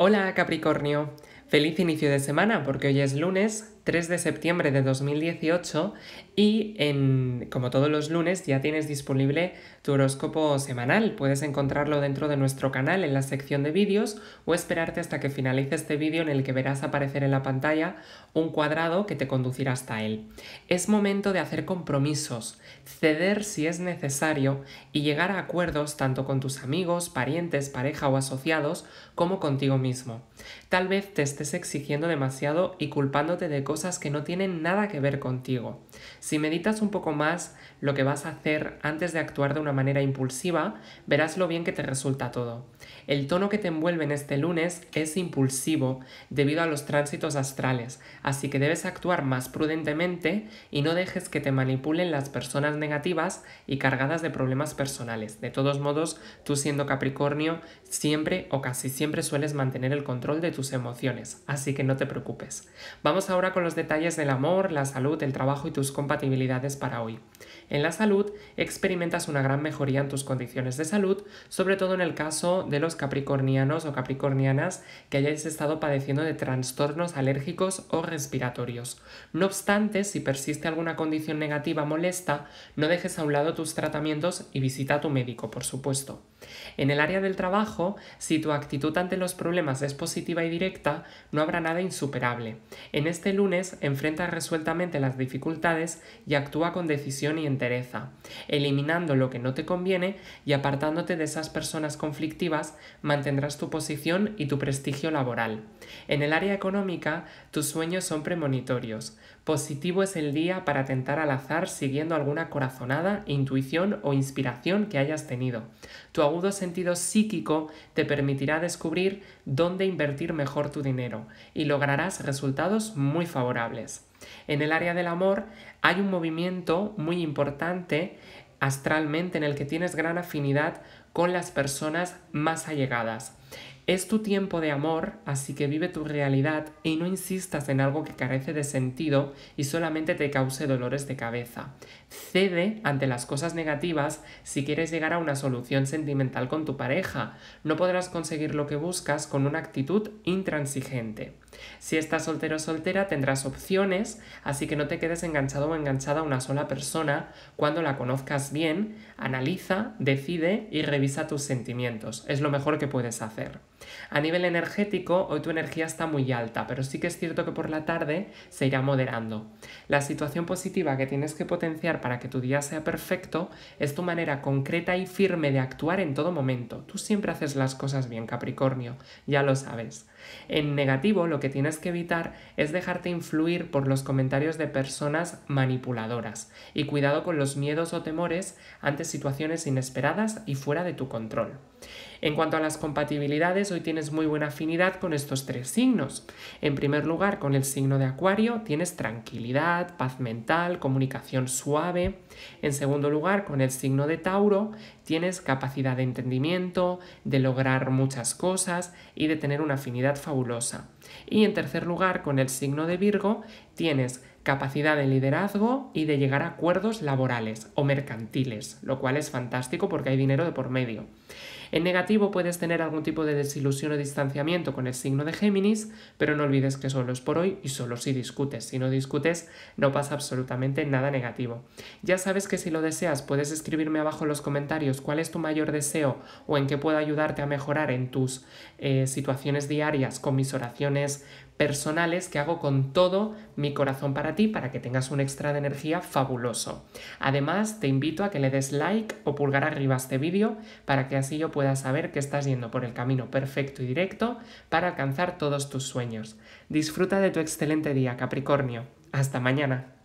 Hola Capricornio, feliz inicio de semana porque hoy es lunes 3 de septiembre de 2018 y en, como todos los lunes ya tienes disponible tu horóscopo semanal. Puedes encontrarlo dentro de nuestro canal en la sección de vídeos o esperarte hasta que finalice este vídeo en el que verás aparecer en la pantalla un cuadrado que te conducirá hasta él. Es momento de hacer compromisos, ceder si es necesario y llegar a acuerdos tanto con tus amigos, parientes, pareja o asociados como contigo mismo. Tal vez te estés exigiendo demasiado y culpándote de cosas que no tienen nada que ver contigo. Si meditas un poco más lo que vas a hacer antes de actuar de una manera impulsiva, verás lo bien que te resulta todo. El tono que te envuelve en este lunes es impulsivo debido a los tránsitos astrales, así que debes actuar más prudentemente y no dejes que te manipulen las personas negativas y cargadas de problemas personales. De todos modos, tú siendo Capricornio, siempre o casi siempre sueles mantener el control de tus emociones, así que no te preocupes. Vamos ahora con los detalles del amor, la salud, el trabajo y tus compatibilidades para hoy. En la salud experimentas una gran mejoría en tus condiciones de salud, sobre todo en el caso de los capricornianos o capricornianas que hayáis estado padeciendo de trastornos alérgicos o respiratorios. No obstante, si persiste alguna condición negativa molesta, no dejes a un lado tus tratamientos y visita a tu médico, por supuesto. En el área del trabajo, si tu actitud ante los problemas es positiva y directa, no habrá nada insuperable. En este lunes, enfrenta resueltamente las dificultades y actúa con decisión y entereza, eliminando lo que no te conviene y apartándote de esas personas conflictivas, mantendrás tu posición y tu prestigio laboral. En el área económica, tus sueños son premonitorios. Positivo es el día para tentar al azar siguiendo alguna corazonada, intuición o inspiración que hayas tenido. Tu agudo sentido psíquico te permitirá descubrir dónde invertir mejor tu dinero y lograrás resultados muy favorables. En el área del amor hay un movimiento muy importante astralmente en el que tienes gran afinidad con las personas más allegadas. Es tu tiempo de amor, así que vive tu realidad y no insistas en algo que carece de sentido y solamente te cause dolores de cabeza. Cede ante las cosas negativas si quieres llegar a una solución sentimental con tu pareja. No podrás conseguir lo que buscas con una actitud intransigente. Si estás soltero o soltera, tendrás opciones, así que no te quedes enganchado o enganchada a una sola persona. Cuando la conozcas bien, analiza, decide y revisa tus sentimientos. Es lo mejor que puedes hacer. A nivel energético, hoy tu energía está muy alta, pero sí que es cierto que por la tarde se irá moderando. La situación positiva que tienes que potenciar para que tu día sea perfecto es tu manera concreta y firme de actuar en todo momento. Tú siempre haces las cosas bien, Capricornio, ya lo sabes. En negativo, lo que tienes que evitar es dejarte influir por los comentarios de personas manipuladoras y cuidado con los miedos o temores ante situaciones inesperadas y fuera de tu control. En cuanto a las compatibilidades, hoy tienes muy buena afinidad con estos tres signos. En primer lugar, con el signo de Acuario tienes tranquilidad, paz mental, comunicación suave. En segundo lugar, con el signo de Tauro tienes capacidad de entendimiento, de lograr muchas cosas y de tener una afinidad fabulosa. Y en tercer lugar, con el signo de Virgo, tienes capacidad de liderazgo y de llegar a acuerdos laborales o mercantiles, lo cual es fantástico porque hay dinero de por medio. En negativo puedes tener algún tipo de desilusión o distanciamiento con el signo de Géminis, pero no olvides que solo es por hoy y solo si discutes. Si no discutes no pasa absolutamente nada negativo. Ya sabes que si lo deseas puedes escribirme abajo en los comentarios cuál es tu mayor deseo o en qué puedo ayudarte a mejorar en tus eh, situaciones diarias con mis oraciones personales que hago con todo mi corazón para ti, para que tengas un extra de energía fabuloso. Además, te invito a que le des like o pulgar arriba a este vídeo para que así yo pueda saber que estás yendo por el camino perfecto y directo para alcanzar todos tus sueños. Disfruta de tu excelente día, Capricornio. Hasta mañana.